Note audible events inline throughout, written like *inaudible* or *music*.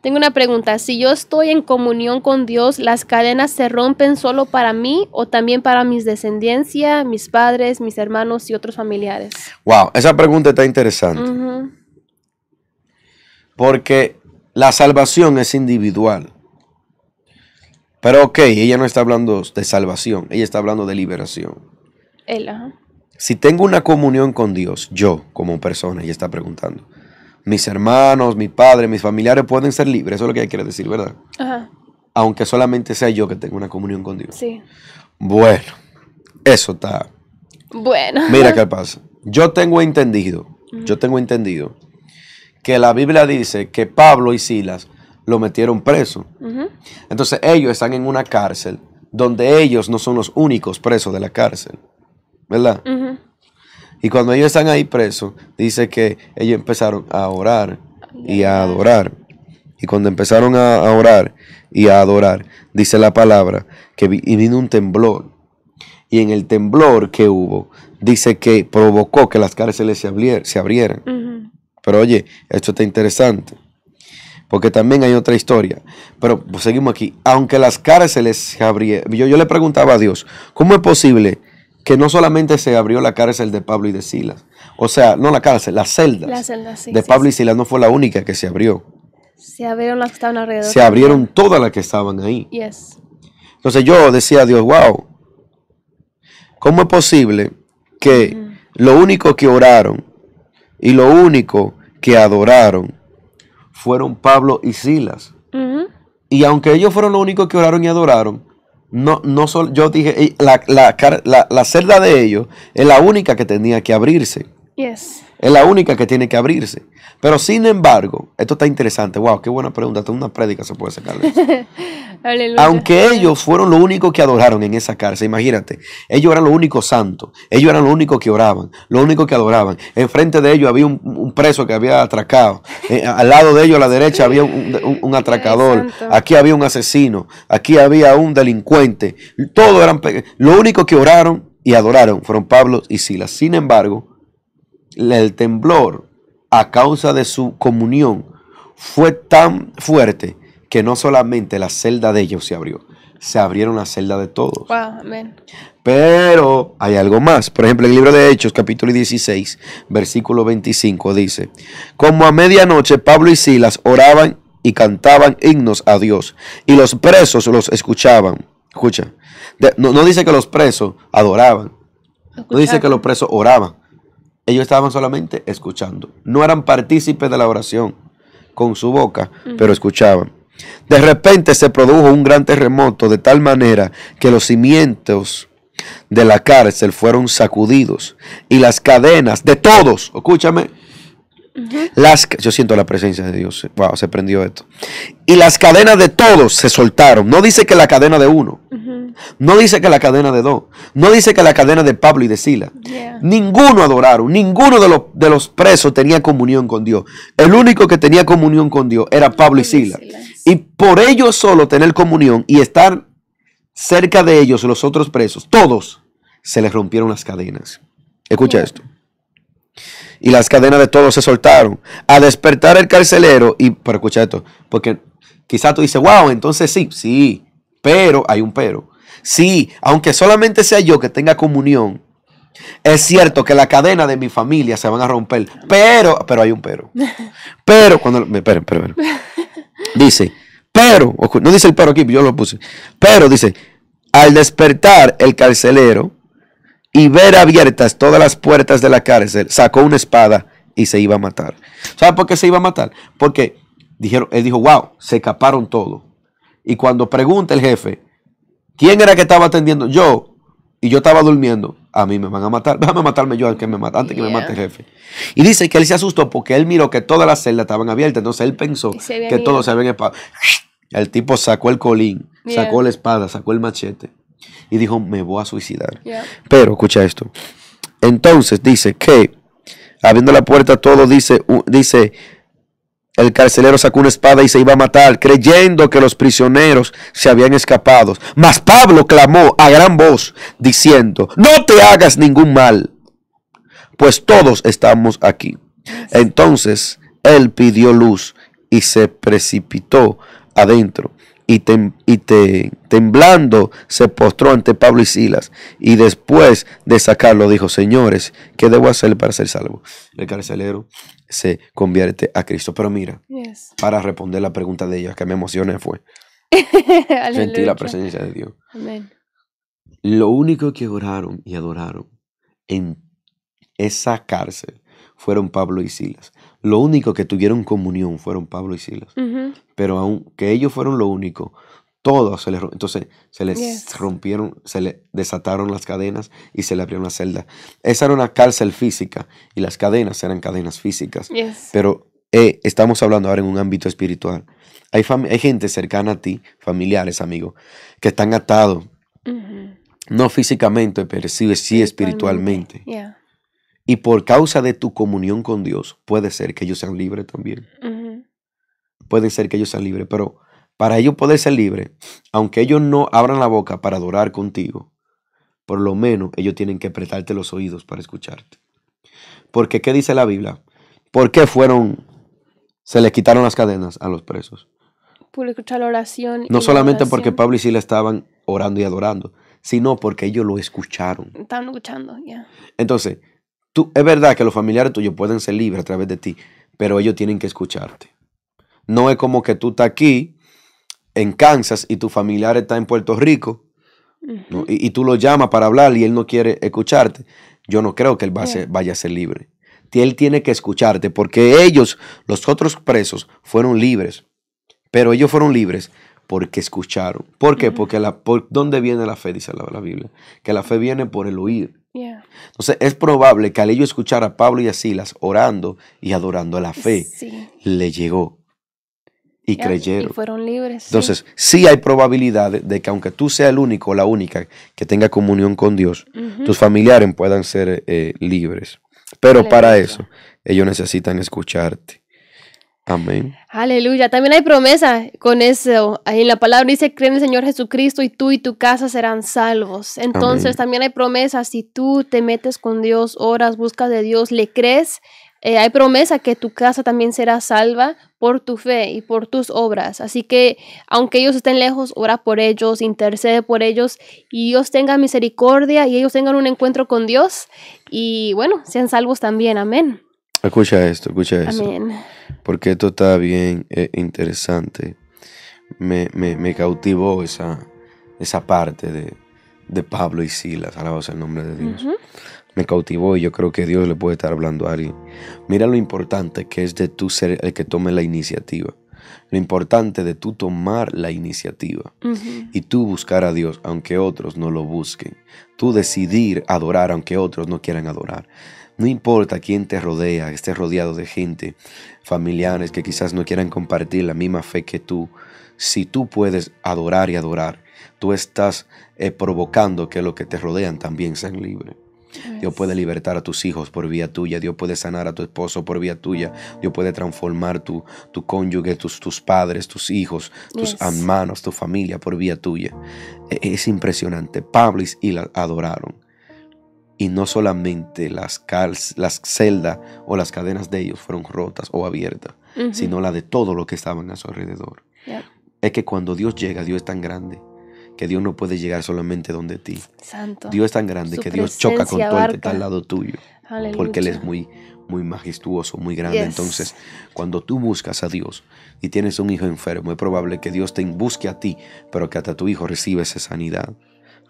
Tengo una pregunta. Si yo estoy en comunión con Dios, ¿las cadenas se rompen solo para mí o también para mis descendencia, mis padres, mis hermanos y otros familiares? Wow, esa pregunta está interesante. Porque la salvación es individual. Pero ok, ella no está hablando de salvación, ella está hablando de liberación. Ella. Si tengo una comunión con Dios, yo como persona, ella está preguntando, mis hermanos, mi padres, mis familiares pueden ser libres. Eso es lo que quiere decir, ¿verdad? Ajá. Aunque solamente sea yo que tenga una comunión con Dios. Sí. Bueno, eso está. Bueno. Mira *laughs* qué pasa. Yo tengo entendido, yo tengo entendido que la Biblia dice que Pablo y Silas lo metieron preso. Entonces ellos están en una cárcel donde ellos no son los únicos presos de la cárcel, ¿verdad? Ajá. Y cuando ellos están ahí presos, dice que ellos empezaron a orar y a adorar. Y cuando empezaron a orar y a adorar, dice la palabra, que vino un temblor. Y en el temblor que hubo, dice que provocó que las cárceles se, abrieran. Pero oye, esto está interesante. Porque también hay otra historia. Pero seguimos aquí. Aunque las cárceles se abrieran, yo, yo le preguntaba a Dios, ¿cómo es posible que no solamente se abrió la cárcel de Pablo y de Silas, o sea, no la cárcel, las celdas, la celda, de Pablo y Silas no fue la única que se abrió. Se abrieron las que estaban alrededor. Se abrieron todas las que estaban ahí. Yes. Entonces yo decía a Dios, wow, ¿cómo es posible que lo único que oraron y lo único que adoraron fueron Pablo y Silas? Y aunque ellos fueron los únicos que oraron y adoraron, no, no solo, yo dije, la, la, la, celda de ellos es la única que tenía que abrirse. Yes. Es la única que tiene que abrirse. Pero sin embargo, esto está interesante. Wow, qué buena pregunta. Hasta una prédica se puede sacar. *laughs* Aunque ellos fueron los únicos que adoraron en esa cárcel, imagínate. Ellos eran los únicos santos. Ellos eran los únicos que oraban, los únicos que adoraban. Enfrente de ellos había un, preso que había atracado. Eh, al lado de ellos, a la derecha, había un, un atracador. Aquí había un asesino. Aquí había un delincuente. todo eran. lo únicos que oraron y adoraron fueron Pablo y Silas. Sin embargo, el temblor a causa de su comunión fue tan fuerte que no solamente la celda de ellos se abrió, se abrieron la celda de todos. Pero hay algo más. Por ejemplo, el libro de Hechos, capítulo 16, versículo 25 dice, como a medianoche Pablo y Silas oraban y cantaban himnos a Dios y los presos los escuchaban. Escucha, no dice que los presos adoraban, no dice que los presos oraban. Ellos estaban solamente escuchando. No eran partícipes de la oración con su boca, pero escuchaban. De repente se produjo un gran terremoto de tal manera que los cimientos de la cárcel fueron sacudidos y las cadenas de todos, escúchame, las, yo siento la presencia de Dios. Eh, wow, se prendió esto. Y las cadenas de todos se soltaron. No dice que la cadena de uno. No dice que la cadena de dos. No dice que la cadena de Pablo y de Sila. Ninguno adoraron. Ninguno de los, de los, presos tenía comunión con Dios. El único que tenía comunión con Dios era Pablo y Sila. Y por ellos solo tener comunión y estar cerca de ellos los otros presos, todos se les rompieron las cadenas. Escucha esto y las cadenas de todos se soltaron. A despertar el carcelero, y, pero escucha esto, porque quizás tú dices, wow, entonces sí, sí, pero, hay un pero. Sí, aunque solamente sea yo que tenga comunión, es cierto que la cadena de mi familia se van a romper, pero, pero hay un pero. *laughs* Pero, cuando, me esperen, esperen. *laughs* Dice, pero, no dice el pero aquí, yo lo puse, pero dice, al despertar el carcelero, y ver abiertas todas las puertas de la cárcel, sacó una espada y se iba a matar. ¿Sabe por qué se iba a matar? Porque dijeron, él dijo, wow, se escaparon todos. Y cuando pregunta el jefe, ¿quién era que estaba atendiendo? Yo. Y yo estaba durmiendo. A mí me van a matar. a matarme yo antes que me mate, me el jefe. Y dice que él se asustó porque él miró que todas las celdas estaban abiertas. Entonces él pensó que todos se habían El tipo sacó el colín, sacó la espada, sacó el machete y dijo, me voy a suicidar. Pero escucha esto. Entonces dice que, abriendo la puerta, todo dice, dice, el carcelero sacó una espada y se iba a matar, creyendo que los prisioneros se habían escapado. Mas Pablo clamó a gran voz, diciendo, no te hagas ningún mal, pues todos estamos aquí. Entonces él pidió luz y se precipitó adentro y, tem, temblando se postró ante Pablo y Silas. Y después de sacarlo dijo, señores, ¿qué debo hacer para ser salvo? El carcelero se convierte a Cristo. Pero mira, para responder la pregunta de ellos, que me emocioné fue, *laughs* sentir la presencia de Dios. Lo único que oraron y adoraron en esa cárcel fueron Pablo y Silas. Lo único que tuvieron comunión fueron Pablo y Silas. Pero aunque ellos fueron lo único, todos se les, entonces, se les rompieron, se les desataron las cadenas y se le abrió una celda. Esa era una cárcel física y las cadenas eran cadenas físicas. Pero eh, estamos hablando ahora en un ámbito espiritual. Hay, gente cercana a ti, familiares, amigos, que están atados. No físicamente, pero sí, espiritualmente. Y por causa de tu comunión con Dios, puede ser que ellos sean libres también. Puede ser que ellos sean libres, pero para ellos poder ser libres, aunque ellos no abran la boca para adorar contigo, por lo menos ellos tienen que apretarte los oídos para escucharte. Porque, ¿qué dice la Biblia? ¿Por qué fueron, se les quitaron las cadenas a los presos? Por escuchar la oración. No solamente porque Pablo y Sila estaban orando y adorando, sino porque ellos lo escucharon. Estaban escuchando, ya. Entonces, es verdad que los familiares tuyos pueden ser libres a través de ti, pero ellos tienen que escucharte. No es como que tú estás aquí en Kansas y tu familiar está en Puerto Rico y, tú lo llamas para hablar y él no quiere escucharte. Yo no creo que él vaya a ser libre. Él tiene que escucharte porque ellos, los otros presos, fueron libres. Pero ellos fueron libres porque escucharon. ¿Por qué? Porque ¿dónde viene la fe? Dice la Biblia. Que la fe viene por el oír entonces es probable que al ellos escuchar a Pablo y a Silas orando y adorando a la fe, le llegó y creyeron. fueron libres. Entonces, sí. hay probabilidad de, que aunque tú seas el único o la única que tenga comunión con Dios, tus familiares puedan ser eh, libres. Pero para eso, ellos necesitan escucharte. Amén. Aleluya. También hay promesa con eso. En la palabra dice, cree en el Señor Jesucristo y tú y tu casa serán salvos. Entonces también hay promesa. Si tú te metes con Dios, oras, buscas de Dios, le crees, eh, hay promesa que tu casa también será salva por tu fe y por tus obras. Así que aunque ellos estén lejos, ora por ellos, intercede por ellos y Dios tenga misericordia y ellos tengan un encuentro con Dios y bueno, sean salvos también. Amén. Escucha esto, escucha esto. Porque esto está bien eh, interesante. Me, cautivó esa, esa parte de, Pablo y Silas, sea el nombre de Dios. Me cautivó y yo creo que Dios le puede estar hablando a alguien. Mira lo importante que es de tú ser el que tome la iniciativa. Lo importante de tú tomar la iniciativa y tú buscar a Dios aunque otros no lo busquen. Tú decidir adorar aunque otros no quieran adorar. No importa quién te rodea, estés rodeado de gente, familiares que quizás no quieran compartir la misma fe que tú. Si tú puedes adorar y adorar, tú estás eh, provocando que los que te rodean también sean libres. Dios puede libertar a tus hijos por vía tuya. Dios puede sanar a tu esposo por vía tuya. Dios puede transformar tu, tu cónyuge, tus, tus padres, tus hijos, tus hermanos, tu familia por vía tuya. E, es impresionante. Pablo y la adoraron y no solamente las, las celdas o las cadenas de ellos fueron rotas o abiertas, sino la de todo lo que estaban a su alrededor. Es que cuando Dios llega, Dios es tan grande que Dios no puede llegar solamente donde ti. Dios es tan grande que Dios choca con todo el que está al lado tuyo. Porque Él es muy, muy majestuoso, muy grande. Entonces, cuando tú buscas a Dios y tienes un hijo enfermo, es probable que Dios te busque a ti, pero que hasta tu hijo reciba esa sanidad.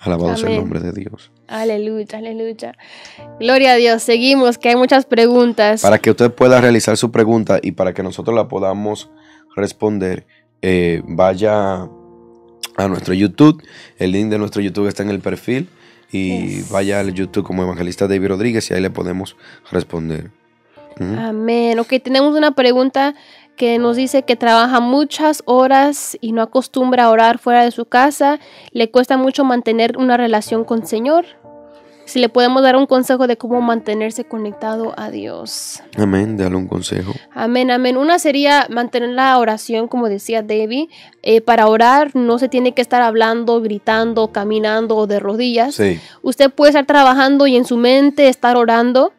Alabado sea el nombre de Dios. Aleluya, aleluya. Gloria a Dios. Seguimos, que hay muchas preguntas. Para que usted pueda realizar su pregunta y para que nosotros la podamos responder, eh, vaya a nuestro YouTube. El link de nuestro YouTube está en el perfil. Y vaya al YouTube como Evangelista David Rodríguez y ahí le podemos responder. Amén. Ok, tenemos una pregunta que nos dice que trabaja muchas horas y no acostumbra a orar fuera de su casa, le cuesta mucho mantener una relación con el Señor. Si le podemos dar un consejo de cómo mantenerse conectado a Dios. Amén, dale un consejo. Amén, amén. Una sería mantener la oración, como decía Debbie. Eh, para orar no se tiene que estar hablando, gritando, caminando o de rodillas. Usted puede estar trabajando y en su mente estar orando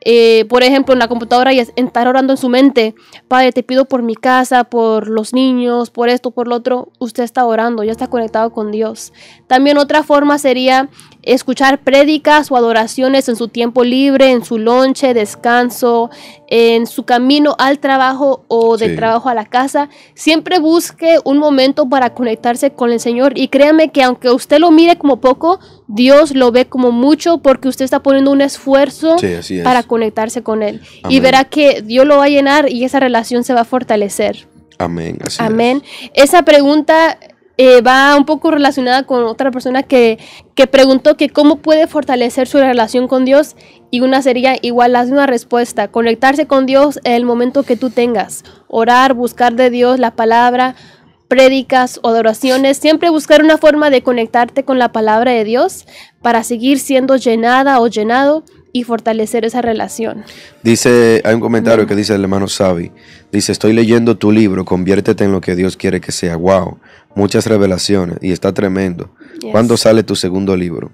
eh, por ejemplo, en la computadora y estar orando en su mente, Padre, te pido por mi casa, por los niños, por esto, por lo otro, usted está orando, ya está conectado con Dios. También otra forma sería escuchar prédicas o adoraciones en su tiempo libre, en su lonche, descanso, en su camino al trabajo o de trabajo a la casa. Siempre busque un momento para conectarse con el Señor y créame que aunque usted lo mire como poco, Dios lo ve como mucho porque usted está poniendo un esfuerzo para conectarse con Él. Y verá que Dios lo va a llenar y esa relación se va a fortalecer. Amén. Amén. Esa pregunta eh, va un poco relacionada con otra persona que, preguntó que cómo puede fortalecer su relación con Dios y una sería igual la una respuesta, conectarse con Dios en el momento que tú tengas, orar, buscar de Dios la palabra, prédicas o adoraciones, siempre buscar una forma de conectarte con la palabra de Dios para seguir siendo llenada o llenado y fortalecer esa relación. Dice, hay un comentario que dice el hermano Savi, dice, estoy leyendo tu libro, conviértete en lo que Dios quiere que sea, wow, muchas revelaciones y está tremendo. ¿Cuándo sale tu segundo libro?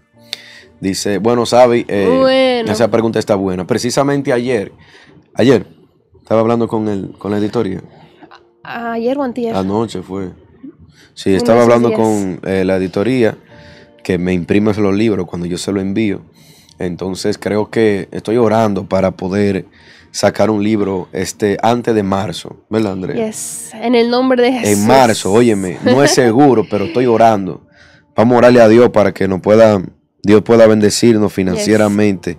Dice, bueno, Sabi, eh, esa pregunta está buena. Precisamente ayer, ayer, estaba hablando con, el, con la editoría. Ayer o antier. Anoche fue. Sí, estaba hablando con eh, la editoría que me imprime los libros cuando yo se los envío. Entonces creo que estoy orando para poder sacar un libro este, antes de marzo, ¿verdad, Andrea? en el nombre de Jesús. En marzo, óyeme, no es seguro, *laughs* pero estoy orando. Vamos a orarle a Dios para que nos pueda, Dios pueda bendecirnos financieramente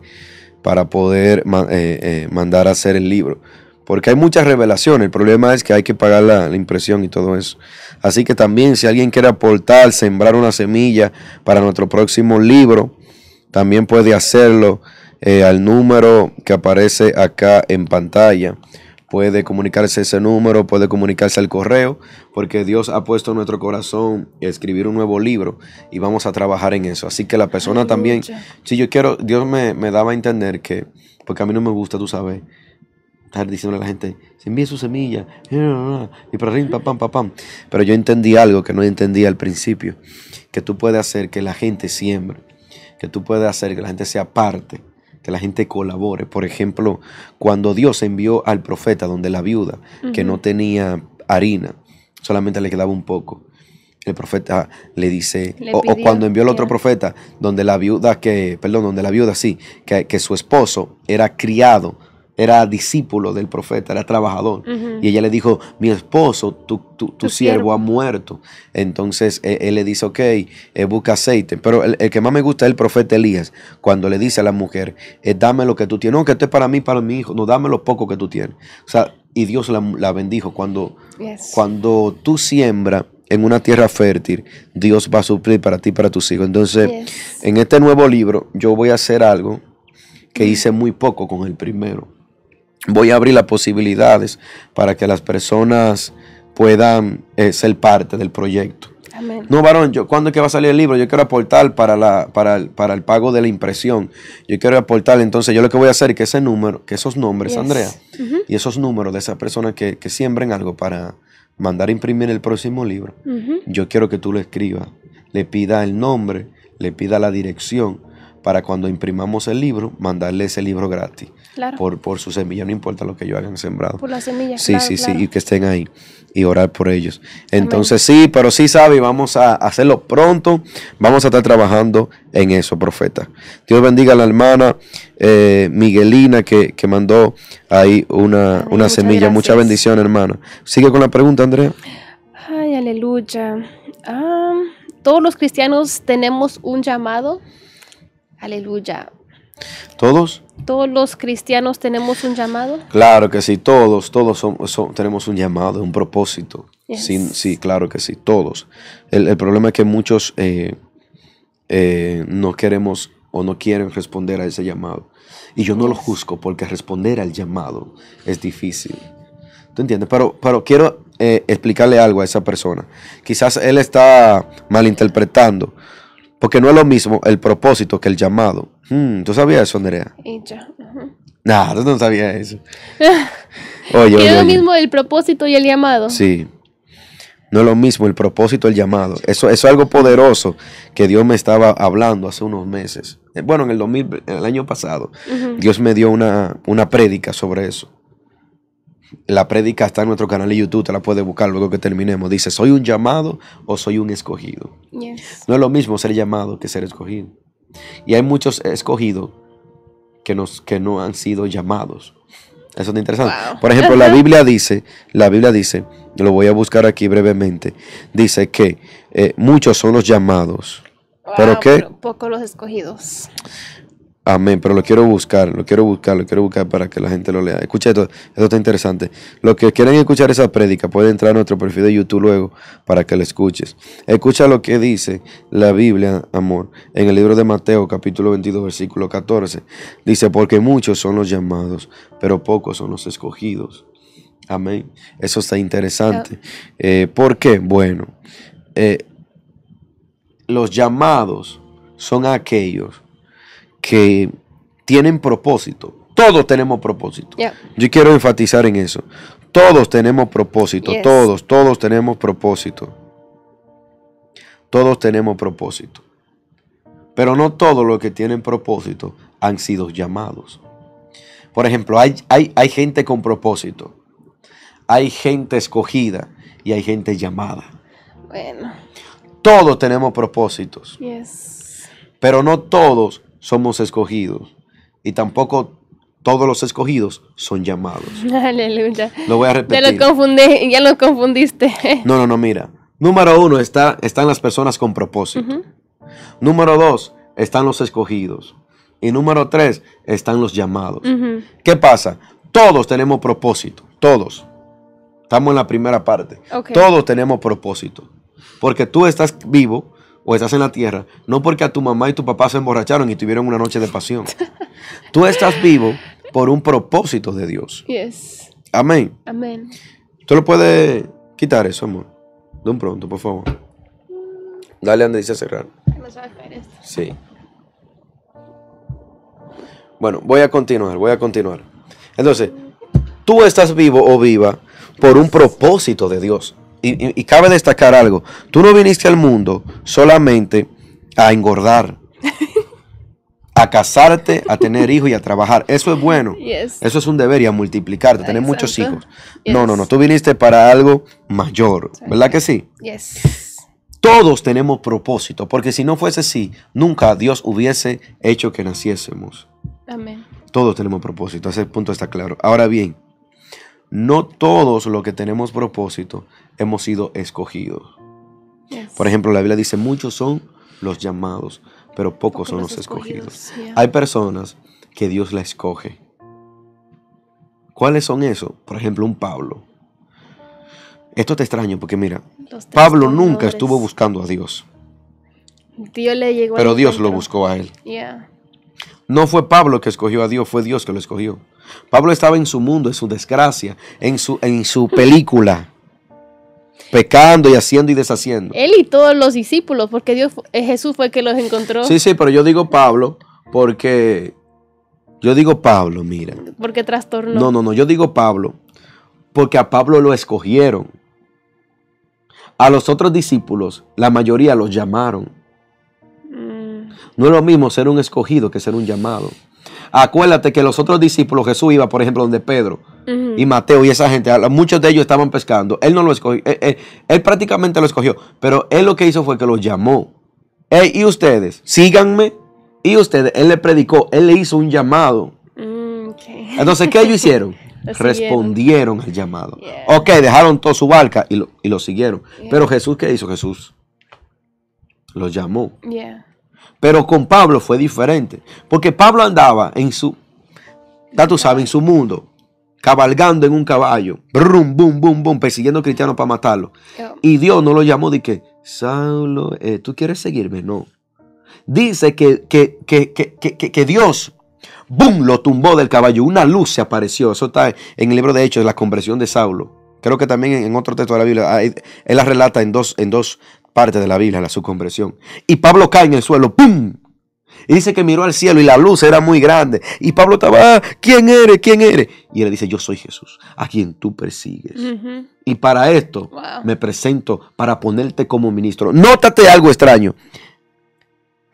para poder eh, eh, mandar a hacer el libro. Porque hay muchas revelaciones. El problema es que hay que pagar la, la, impresión y todo eso. Así que también si alguien quiere aportar, sembrar una semilla para nuestro próximo libro, también puede hacerlo eh, al número que aparece acá en pantalla. Puede comunicarse ese número, puede comunicarse al correo, porque Dios ha puesto en nuestro corazón escribir un nuevo libro y vamos a trabajar en eso. Así que la persona también, si yo quiero, Dios me, daba a entender que, porque a mí no me gusta, tú sabes, estar diciéndole a la gente, envíe su semilla, y para arriba, pam, pam, Pero yo entendí algo que no entendía al principio, que tú puedes hacer que la gente siembre, que tú puedes hacer que la gente sea parte que la gente colabore. Por ejemplo, cuando Dios envió al profeta donde la viuda, que no tenía harina, solamente le quedaba un poco. El profeta le dice, o, cuando envió al otro profeta, donde la viuda que, perdón, donde la viuda sí, que, que su esposo era criado era discípulo del profeta, era trabajador. Y ella le dijo, mi esposo, tu, siervo, ha muerto. Entonces e, él, le dice, ok, eh, busca aceite. Pero el, que más me gusta es el profeta Elías, cuando le dice a la mujer, eh, dame lo que tú tienes. No, que esto es para mí, para mi hijo. No, dame lo poco que tú tienes. O sea, y Dios la, bendijo. Cuando, cuando tú siembra en una tierra fértil, Dios va a suplir para ti, y para tus hijos. Entonces, en este nuevo libro, yo voy a hacer algo que hice muy poco con el primero voy a abrir las posibilidades para que las personas puedan eh, ser parte del proyecto. No, varón, yo, ¿cuándo es que va a salir el libro? Yo quiero aportar para, la, para, el, para el pago de la impresión. Yo quiero aportar, entonces yo lo que voy a hacer es que ese número, que esos nombres, Andrea, y esos números de esas personas que, siembren algo para mandar a imprimir el próximo libro, yo quiero que tú lo escribas, le pida el nombre, le pida la dirección, para cuando imprimamos el libro, mandarle ese libro gratis por, por su semilla, no importa lo que ellos hayan sembrado. Por la semilla, Sí, sí, sí, y que estén ahí y orar por ellos. Entonces sí, pero sí sabe, vamos a hacerlo pronto, vamos a estar trabajando en eso, profeta. Dios bendiga a la hermana eh, Miguelina que, mandó ahí una, semilla. Mucha bendición, hermana. Sigue con la pregunta, Andrea. Ay, aleluya. Ah, todos los cristianos tenemos un llamado Aleluya. ¿Todos? ¿Todos los cristianos tenemos un llamado? Claro que sí, todos, todos somos tenemos un llamado, un propósito. Sí, claro que sí, todos. El, problema es que muchos eh, eh, no queremos o no quieren responder a ese llamado. Y yo no lo juzgo porque responder al llamado es difícil. ¿Tú entiendes? Pero, pero quiero eh, explicarle algo a esa persona. Quizás él está malinterpretando porque no es lo mismo el propósito que el llamado. Hmm, ¿Tú sabías eso, Andrea? Y yo, No, tú no sabías eso. *laughs* oye, es lo mismo el propósito y el llamado. Sí. No es lo mismo el propósito, el llamado. Eso, es algo poderoso que Dios me estaba hablando hace unos meses. Eh, bueno, en el, el año pasado, Dios me dio una, una prédica sobre eso. La prédica está en nuestro canal de YouTube, te la puedes buscar luego que terminemos. Dice, ¿soy un llamado o soy un escogido? No es lo mismo ser llamado que ser escogido. Y hay muchos escogidos que, que no han sido llamados. Eso es interesante. Por ejemplo, la *laughs* Biblia dice, la Biblia dice, lo voy a buscar aquí brevemente, dice que eh, muchos son los llamados. pero que... pocos los escogidos. Amén, pero lo quiero buscar, lo quiero buscar, lo quiero buscar para que la gente lo lea. Escucha esto, esto está interesante. Los que quieren escuchar esa prédica pueden entrar a nuestro perfil de YouTube luego para que la escuches. Escucha lo que dice la Biblia, amor, en el libro de Mateo capítulo 22 versículo 14. Dice, porque muchos son los llamados, pero pocos son los escogidos. Amén. Eso está interesante. Eh, ¿Por qué? Bueno, eh, los llamados son aquellos que tienen propósito. Todos tenemos propósito. Yo quiero enfatizar en eso. Todos tenemos propósito, todos, todos tenemos propósito. Todos tenemos propósito. Pero no todos los que tienen propósito han sido llamados. Por ejemplo, hay, hay, gente con propósito. Hay gente escogida y hay gente llamada. Bueno. Todos tenemos propósitos. Pero no todos somos escogidos y tampoco todos los escogidos son llamados. *laughs* Aleluya. Lo voy a repetir. Ya lo confundí, ya lo confundiste. No, no, no, mira. Número uno está, están las personas con propósito. Número dos están los escogidos. Y número tres están los llamados. ¿Qué pasa? Todos tenemos propósito, todos. Estamos en la primera parte. Todos tenemos propósito. Porque tú estás vivo o estás en la tierra, no porque a tu mamá y tu papá se emborracharon y tuvieron una noche de pasión. *laughs* Tú estás vivo por un propósito de Dios. Yes. Amén. Amén. Tú lo puedes quitar eso, amor. De un pronto, por favor. Dale, Andrés dice cerrar. Sí. Bueno, voy a continuar, voy a continuar. Entonces, tú estás vivo o viva por un propósito de Dios y, cabe destacar algo, tú no viniste al mundo solamente a engordar, *laughs* a casarte, a tener hijos y a trabajar. Eso es bueno. Eso es un deber y a multiplicarte, tener muchos hijos. No, no, no, tú viniste para algo mayor, ¿verdad que sí? Todos tenemos propósito, porque si no fuese así, nunca Dios hubiese hecho que naciésemos. Amén. Todos tenemos propósito, ese punto está claro. Ahora bien, no todos los que tenemos propósito hemos sido escogidos. Por ejemplo, la Biblia dice, muchos son los llamados, pero pocos son los, escogidos. Hay personas que Dios la escoge. ¿Cuáles son esos? Por ejemplo, un Pablo. Esto te extraño porque mira, Pablo nunca estuvo buscando a Dios. pero Dios lo buscó a él. No fue Pablo que escogió a Dios, fue Dios que lo escogió. Pablo estaba en su mundo, en su desgracia, en su, en su película pecando y haciendo y deshaciendo. Él y todos los discípulos, porque Dios, eh, Jesús fue el que los encontró. Sí, sí, pero yo digo Pablo porque yo digo Pablo, mira. Porque trastornó. No, no, no, yo digo Pablo porque a Pablo lo escogieron. A los otros discípulos, la mayoría los llamaron. Mm. No es lo mismo ser un escogido que ser un llamado. Acuérdate que los otros discípulos, Jesús iba, por ejemplo, donde Pedro y Mateo y esa gente, muchos de ellos estaban pescando. Él no lo escogió, eh, eh, él, prácticamente lo escogió, pero él lo que hizo fue que los llamó. y ustedes, síganme. Y ustedes, él le predicó, él le hizo un llamado. Mm, Entonces, ¿qué ellos hicieron? *laughs* Respondieron al llamado. Ok, dejaron toda su barca y lo, siguieron. Pero Jesús, ¿qué hizo? Jesús los llamó. Pero con Pablo fue diferente, porque Pablo andaba en su, en su mundo, cabalgando en un caballo, brum, bum, bum, bum, persiguiendo cristianos para matarlo. Oh. Y Dios no lo llamó de que, Saulo, eh, ¿tú quieres seguirme? No. Dice que, Dios ¡Bum! Lo tumbó del caballo. Una luz se apareció. Eso está en el libro de Hechos, la conversión de Saulo. Creo que también en otro texto de la Biblia. Él la relata en dos, en dos parte de la Biblia, la subcompresión. Y Pablo cae en el suelo, ¡pum! Y dice que miró al cielo y la luz era muy grande. Y Pablo estaba, ah, ¿quién eres? ¿quién eres? Y él dice, yo soy Jesús, a quien tú persigues. Y para esto me presento para ponerte como ministro. Nótate algo extraño.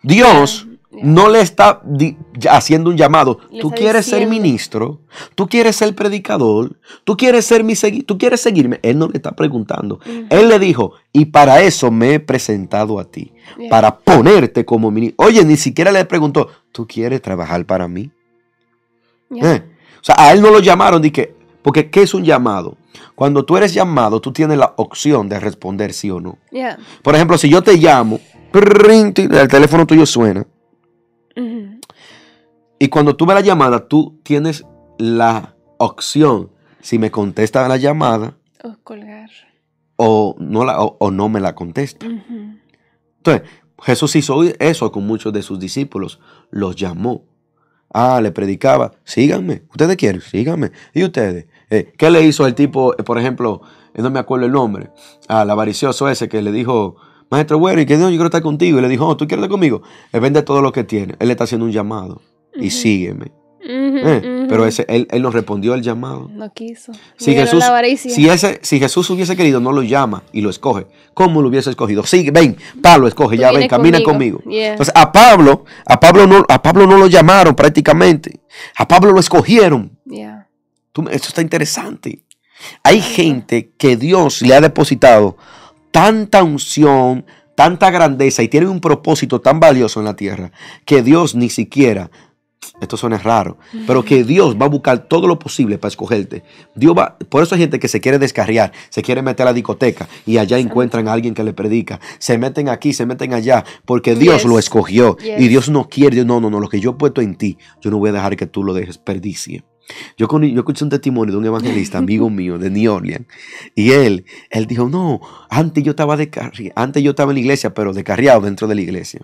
Dios no le está haciendo un llamado. tú quieres ser ministro, tú quieres ser predicador, tú quieres ser mi tú quieres seguirme. Él no le está preguntando. Él le dijo, y para eso me he presentado a ti, para ponerte como ministro. Oye, ni siquiera le preguntó, ¿tú quieres trabajar para mí? Eh, o sea, a él no lo llamaron, y porque ¿qué es un llamado? Cuando tú eres llamado, tú tienes la opción de responder sí o no. Por ejemplo, si yo te llamo, el teléfono tuyo suena y cuando tú ves la llamada, tú tienes la opción, si me contesta la llamada. O colgar. O no, o, no me la contesta. Entonces, Jesús hizo eso con muchos de sus discípulos. Los llamó. Ah, le predicaba. Síganme. ¿Ustedes quieren? Síganme. ¿Y ustedes? Eh, ¿Qué le hizo el tipo, eh, por ejemplo, eh, no me acuerdo el nombre, al avaricioso ese que le dijo, maestro, bueno, y qué Dios? yo quiero estar contigo. Y le dijo, oh, ¿tú quieres estar conmigo? vende todo lo que tiene. Él le está haciendo un llamado y sígueme. Eh, pero ese, él, él nos respondió al llamado. No quiso. Si Jesús, si, ese, si Jesús hubiese querido, no lo llama y lo escoge. ¿Cómo lo hubiese escogido? Sí, ven, Pablo escoge, ya ven, camina conmigo. Entonces a Pablo, a Pablo no, a Pablo no lo llamaron prácticamente. A Pablo lo escogieron. eso esto está interesante. Hay gente que Dios le ha depositado tanta unción, tanta grandeza y tiene un propósito tan valioso en la tierra que Dios ni siquiera esto suena raro, pero que Dios va a buscar todo lo posible para escogerte. Dios va, por eso hay gente que se quiere descarriar, se quiere meter a la discoteca y allá encuentran a alguien que le predica. Se meten aquí, se meten allá, porque Dios lo escogió y Dios no quiere, no, no, no, lo que yo he puesto en ti, yo no voy a dejar que tú lo desperdicies. Yo, con, yo escuché un testimonio de un evangelista, amigo *laughs* mío, de New Orleans, y él, él dijo, no, antes yo estaba de antes yo estaba en la iglesia, pero descarriado dentro de la iglesia.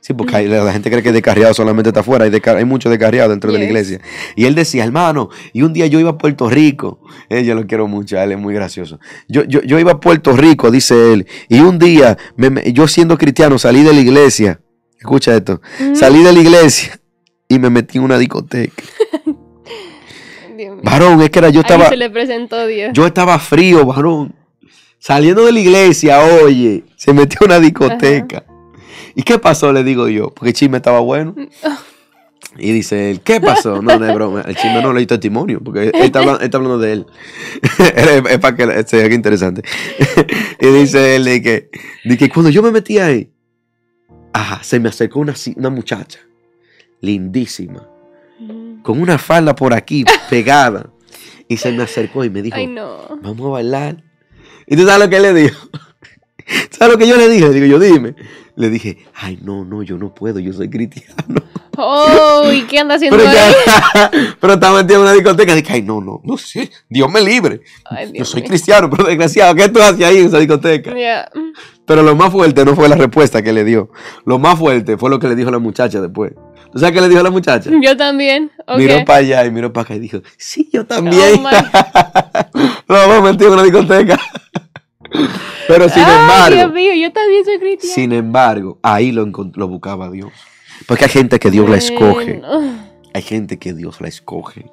Sí, porque la gente cree que descarriado solamente está afuera, hay, de, hay mucho descarriado dentro de la iglesia. Y él decía, hermano, y un día yo iba a Puerto Rico, eh, yo lo quiero mucho, él es muy gracioso. Yo, iba a Puerto Rico, dice él, y un día yo siendo cristiano salí de la iglesia, escucha esto, mm. salí de la iglesia y me metí en una discoteca. *laughs* varón, es que era, yo estaba... Ahí se le presentó Dios. Yo estaba frío, varón. Saliendo de la iglesia, oye, se metió en una discoteca. ¿Y qué pasó? Le digo yo, porque el chisme estaba bueno. Y dice él, ¿qué pasó? No, no es broma. El chisme no le dio testimonio, porque él está hablando, de él. *laughs* es, para que sea interesante. *laughs* y dice él, y que, que cuando yo me metí ahí, se me acercó una, muchacha, lindísima, con una falda por aquí, pegada. y se me acercó y me dijo, vamos a bailar. ¿Y tú sabes lo que le dijo? *laughs* ¿Sabes lo que yo le dije? Digo, yo dime. Le dije, ay, no, no, yo no puedo, yo soy cristiano. Oh, *laughs* ¿y qué anda haciendo pero ahí? *laughs* pero estaba metido en una discoteca. Dije, ay, no, no, no sé, Dios me libre. yo soy cristiano, pero desgraciado, ¿qué tú haces ahí en esa discoteca? Pero lo más fuerte no fue la respuesta que le dio. Lo más fuerte fue lo que le dijo la muchacha después. ¿Tú sabes qué le dijo la muchacha? Yo también. Miró para allá y miró para acá y dijo, sí, yo oh, también. no lo más metido en una discoteca. Pero sin embargo. Sin embargo, ahí lo, buscaba Dios. Porque hay gente que Dios la escoge. Hay gente que Dios la escoge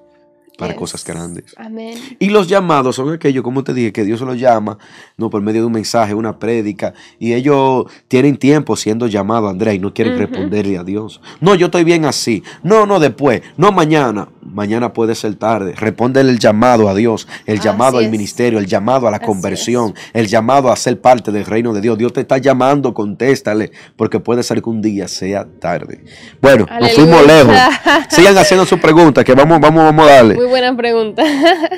para cosas grandes. Amén. Y los llamados son aquellos, como te dije, que Dios los llama, no por medio de un mensaje, una prédica, y ellos tienen tiempo siendo llamados, Andrea, y no quieren responderle a Dios. No, yo estoy bien así. No, no después, no mañana. Mañana puede ser tarde. Respóndele el llamado a Dios, el llamado al ministerio, el llamado a la conversión, el llamado a ser parte del reino de Dios. Dios te está llamando, contéstale, porque puede ser que un día sea tarde. Bueno, nos fuimos lejos. *laughs* Sigan haciendo sus preguntas, que vamos, vamos, vamos a darle buena pregunta.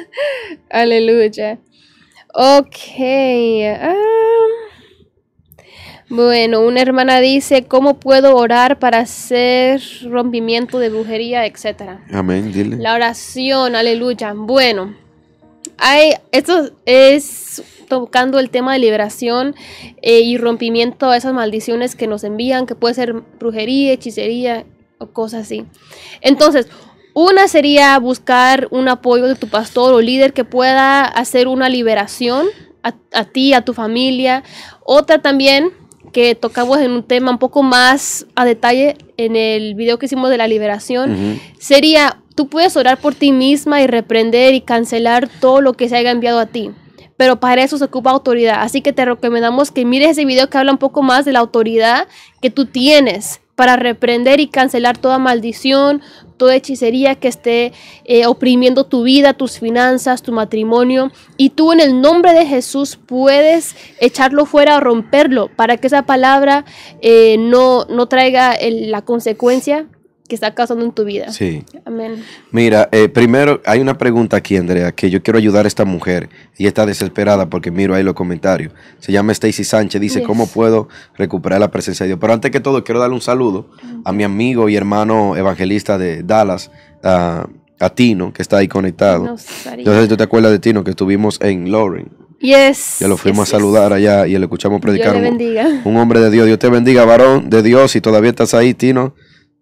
*laughs* Aleluya. Ok. bueno, una hermana dice, ¿cómo puedo orar para hacer rompimiento de brujería, etcétera? Amén, dile. La oración, aleluya. Bueno, hay, esto es tocando el tema de liberación eh, y rompimiento a esas maldiciones que nos envían, que puede ser brujería, hechicería o cosas así. Entonces, una sería buscar un apoyo de tu pastor o líder que pueda hacer una liberación a, ti, a tu familia. Otra también que tocamos en un tema un poco más a detalle en el video que hicimos de la liberación, sería, tú puedes orar por ti misma y reprender y cancelar todo lo que se haya enviado a ti pero para eso se ocupa autoridad. Así que te recomendamos que mires ese video que habla un poco más de la autoridad que tú tienes para reprender y cancelar toda maldición, toda hechicería que esté eh, oprimiendo tu vida, tus finanzas, tu matrimonio. Y tú en el nombre de Jesús puedes echarlo fuera o romperlo para que esa palabra eh, no, no traiga la consecuencia que está causando en tu vida. Sí. Amén. Mira, eh, primero hay una pregunta aquí, Andrea, que yo quiero ayudar a esta mujer. y está desesperada porque miro ahí los comentarios. Se llama Stacy Sánchez, dice, ¿cómo puedo recuperar la presencia de Dios? Pero antes que todo, quiero darle un saludo a mi amigo y hermano evangelista de Dallas, a, Tino, que está ahí conectado. No, si tú te acuerdas de Tino, que estuvimos en Loring. Yes, ya lo fuimos a saludar allá y le escuchamos predicar. Dios bendiga. Un, un, hombre de Dios. Dios te bendiga, varón de Dios. Si todavía estás ahí, Tino,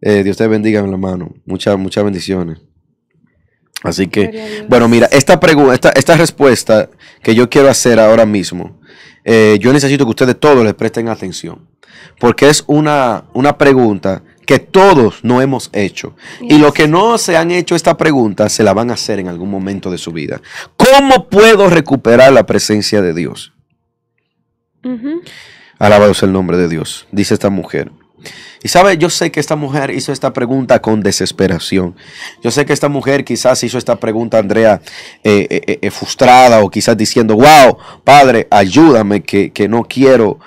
eh, Dios te bendiga, la mano, Muchas, muchas bendiciones. Así que, bueno, mira, esta pregunta, esta, respuesta que yo quiero hacer ahora mismo, eh, yo necesito que ustedes todos les presten atención, porque es una, una pregunta que todos no hemos hecho. Y los que no se han hecho esta pregunta, se la van a hacer en algún momento de su vida. ¿Cómo puedo recuperar la presencia de Dios? Alabados Alabado sea el nombre de Dios, dice esta mujer. Y sabe, yo sé que esta mujer hizo esta pregunta con desesperación. Yo sé que esta mujer quizás hizo esta pregunta, Andrea, eh, eh, eh, frustrada o quizás diciendo, wow, padre, ayúdame que, no quiero.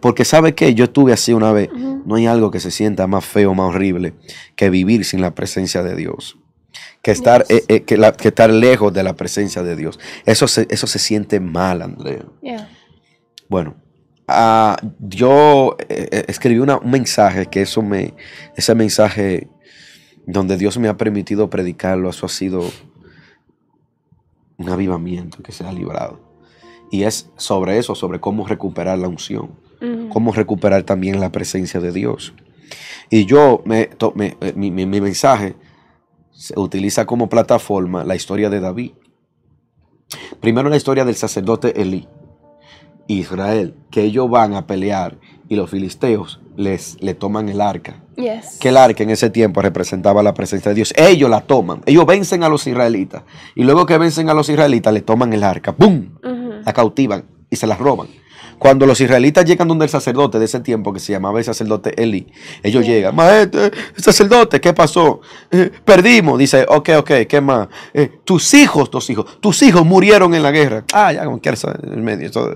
porque sabe que yo estuve así una vez. No hay algo que se sienta más feo, más horrible que vivir sin la presencia de Dios. Que estar, que, estar lejos de la presencia de Dios. Eso se, eso se siente mal, Andrea. Bueno, Ah, yo eh, eh, escribí un mensaje que eso me, ese mensaje donde Dios me ha permitido predicarlo, eso ha sido un avivamiento que se ha librado. Y es sobre eso, sobre cómo recuperar la unción, cómo recuperar también la presencia de Dios. Y yo, me, eh, mi, mi, mensaje se utiliza como plataforma la historia de David. Primero la historia del sacerdote Elí Israel, que ellos van a pelear y los filisteos les le toman el arca. Yes. Que el arca en ese tiempo representaba la presencia de Dios. Ellos la toman, ellos vencen a los israelitas y luego que vencen a los israelitas le toman el arca, ¡pum! La cautivan y se la roban. Cuando los israelitas llegan donde el sacerdote de ese tiempo, que se llamaba el sacerdote Eli, ellos llegan, maestro, eh, sacerdote, ¿qué pasó? Eh, perdimos. Dice, ok, ok, ¿qué más? Eh, tus hijos, tus hijos, tus hijos murieron en la guerra. Ah, ya, con quieres en el medio. Eso,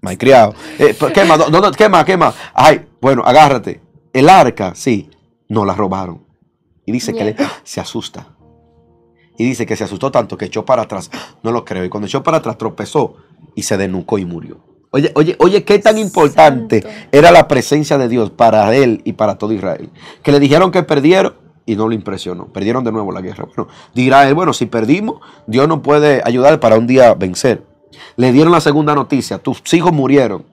mal criado. ¿Qué más? ¿Qué más? ¿Qué más? Ay, bueno, agárrate. El arca, sí, no la robaron. Y dice que *gasps* se asusta. Y dice que se asustó tanto que echó para atrás. No lo creo. Y cuando echó para atrás tropezó y se denucó y murió. Oye, oye, oye, qué tan importante era la presencia de Dios para él y para todo Israel. Que le dijeron que perdieron y no lo impresionó. Perdieron de nuevo la guerra. Bueno, dirá él, bueno, si perdimos, Dios nos puede ayudar para un día vencer. Le dieron la segunda noticia, tus hijos murieron.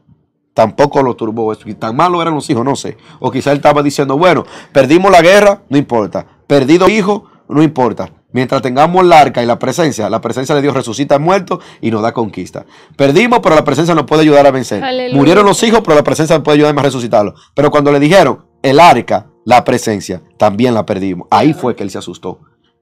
Tampoco lo turbó eso. tan malo eran los hijos, no sé. O quizá él estaba diciendo, bueno, perdimos la guerra, no importa. Perdido hijo, no importa. Mientras tengamos el arca y la presencia, la presencia de Dios resucita a muerto y nos da conquista. Perdimos, pero la presencia nos puede ayudar a vencer. Murieron los hijos, pero la presencia nos puede ayudar a resucitarlos. Pero cuando le dijeron el arca, la presencia, también la perdimos. Ahí fue que él se asustó.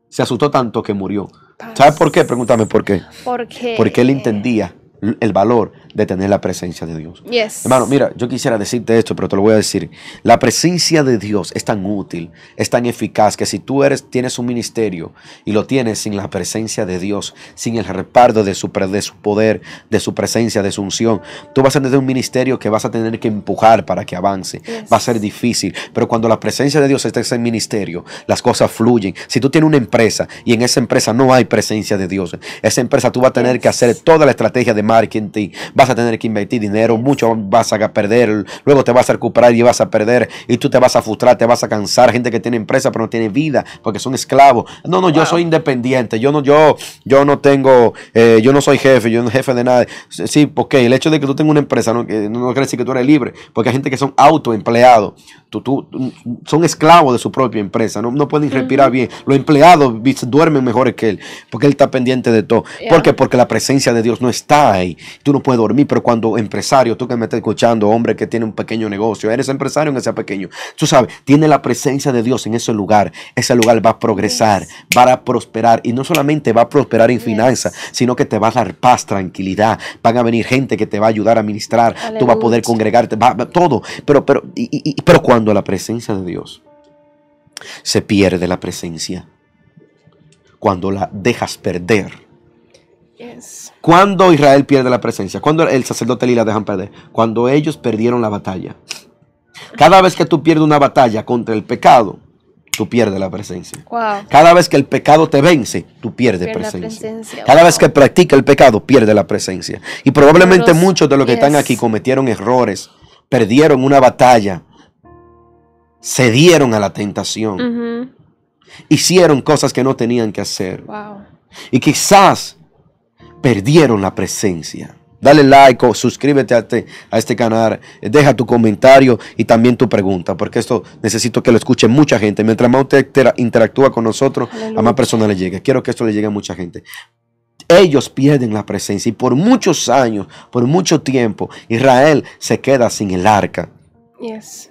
Se asustó tanto que murió. ¿Sabes por qué? Pregúntame por qué. Porque, Porque él entendía el valor de tener la presencia de Dios. Hermano, mira, yo quisiera decirte esto, pero te lo voy a decir. La presencia de Dios es tan útil, es tan eficaz que si tú eres tienes un ministerio y lo tienes sin la presencia de Dios, sin el reparto de su, de su poder, de su presencia, de su unción, tú vas a tener un ministerio que vas a tener que empujar para que avance. Va a ser difícil, pero cuando la presencia de Dios está en ese ministerio, las cosas fluyen. Si tú tienes una empresa y en esa empresa no hay presencia de Dios, esa empresa tú vas a tener que hacer toda la estrategia de marketing, vas a tener que invertir dinero, mucho vas a perder, luego te vas a recuperar y vas a perder, y tú te vas a frustrar, te vas a cansar, gente que tiene empresa pero no tiene vida, porque son esclavos. No, no, yo soy independiente, yo no, yo, yo no tengo, eh, yo no soy jefe, yo no soy jefe de nada. Sí, porque el hecho de que tú tengas una empresa no, eh, no quiere decir que tú eres libre, porque hay gente que son autoempleados, tú, tú, mm, son esclavos de su propia empresa, no, no pueden respirar bien. Los empleados duermen mejor que él, porque él está pendiente de todo. Porque la presencia de Dios no está tú no puedes dormir, pero cuando empresario, tú que me estás escuchando, hombre que tiene un pequeño negocio, eres empresario en ese pequeño, tú sabes, tiene la presencia de Dios en ese lugar, ese lugar va a progresar, va a prosperar y no solamente va a prosperar en finanzas, sino que te va a dar paz, tranquilidad, van a venir gente que te va a ayudar a ministrar, tú vas a poder congregarte, va, todo, pero, pero, y, pero cuando la presencia de Dios se pierde la presencia, cuando la dejas perder, cuando Israel pierde la presencia, cuando el sacerdote Eli la dejan perder, cuando ellos perdieron la batalla. Cada vez que tú pierdes una batalla contra el pecado, tú pierdes la presencia. Cada vez que el pecado te vence, tú pierdes presencia. Cada vez que practica el pecado, pierde la presencia. Y probablemente muchos de los que están aquí cometieron errores, perdieron una batalla, cedieron a la tentación, hicieron cosas que no tenían que hacer. Y quizás perdieron la presencia. Dale like, suscríbete este, a este, canal, deja tu comentario y también tu pregunta, porque esto necesito que lo escuche mucha gente. Mientras más usted interactúa con nosotros, a más personas le llegue. Quiero que esto le llegue a mucha gente. Ellos pierden la presencia y por muchos años, por mucho tiempo, Israel se queda sin el arca.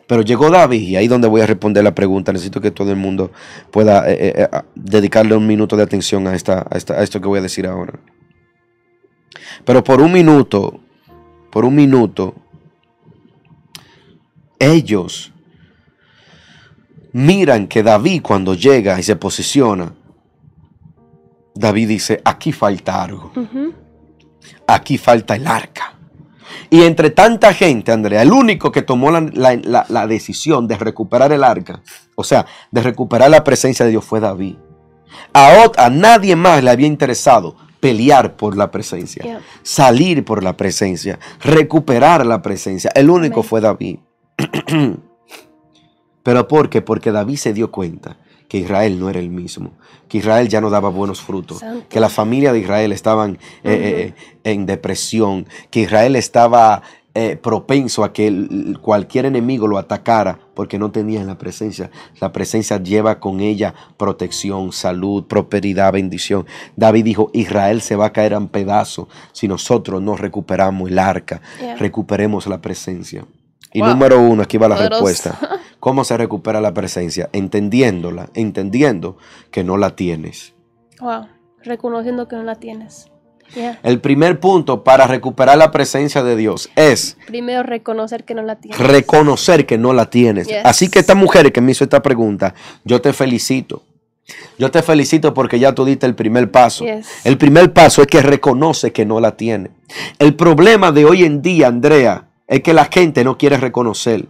Pero llegó David y ahí donde voy a responder la pregunta. Necesito que todo el mundo pueda eh, eh, eh, dedicarle un minuto de atención a esto que voy a decir ahora. Pero por un minuto, por un minuto, ellos miran que David cuando llega y se posiciona, David dice, aquí falta algo. Aquí falta el arca. Y entre tanta gente, Andrea, el único que tomó la, decisión de recuperar el arca, o sea, de recuperar la presencia de Dios fue David. A, a nadie más le había interesado pelear por la presencia, salir por la presencia, recuperar la presencia. El único fue David. *clears throat* Pero ¿por qué? Porque David se dio cuenta que Israel no era el mismo, que Israel ya no daba buenos frutos, que la familia de Israel estaban eh, eh, eh, en depresión, que Israel estaba eh, propenso a que cualquier enemigo lo atacara porque no tenía la presencia. La presencia lleva con ella protección, salud, prosperidad, bendición. David dijo, Israel se va a caer en pedazos si nosotros no recuperamos el arca, recuperemos la presencia. Y número uno, aquí va la respuesta. *laughs* ¿Cómo se recupera la presencia? Entendiéndola, entendiendo que no la tienes. Wow, reconociendo que no la tienes. El primer punto para recuperar la presencia de Dios es... Primero reconocer que no la tienes. Reconocer que no la tienes. Así que esta mujer que me hizo esta pregunta, yo te felicito. Yo te felicito porque ya tú diste el primer paso. El primer paso es que reconoce que no la tiene. El problema de hoy en día, Andrea, es que la gente no quiere reconocer.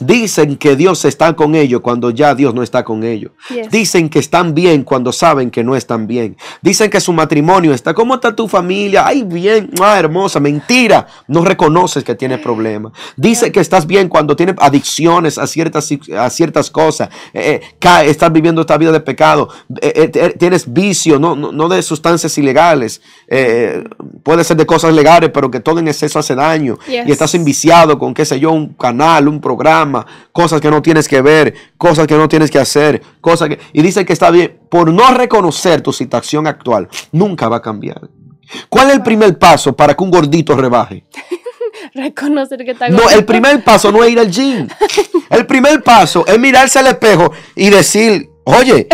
Dicen que Dios está con ellos cuando ya Dios no está con ellos. Dicen que están bien cuando saben que no están bien. Dicen que su matrimonio está. ¿Cómo está tu familia? Ay, bien, ah, hermosa, mentira. No reconoces que tienes problemas. Dicen que estás bien cuando tienes adicciones a ciertas, a ciertas cosas. Eh, eh, estás viviendo esta vida de pecado. Eh, tienes vicio, no, no, de sustancias ilegales. puede ser de cosas legales, pero que todo en exceso hace daño. Y estás enviciado con, qué sé yo, un canal, un programa, cosas que no tienes que ver, cosas que no tienes que hacer, cosas que... Y dice que está bien, por no reconocer tu situación actual, nunca va a cambiar. ¿Cuál es el primer paso para que un gordito rebaje? *laughs* reconocer que está gordito. No, el primer paso no es ir al gym. *laughs* El primer paso es mirarse al espejo y decir, Oye,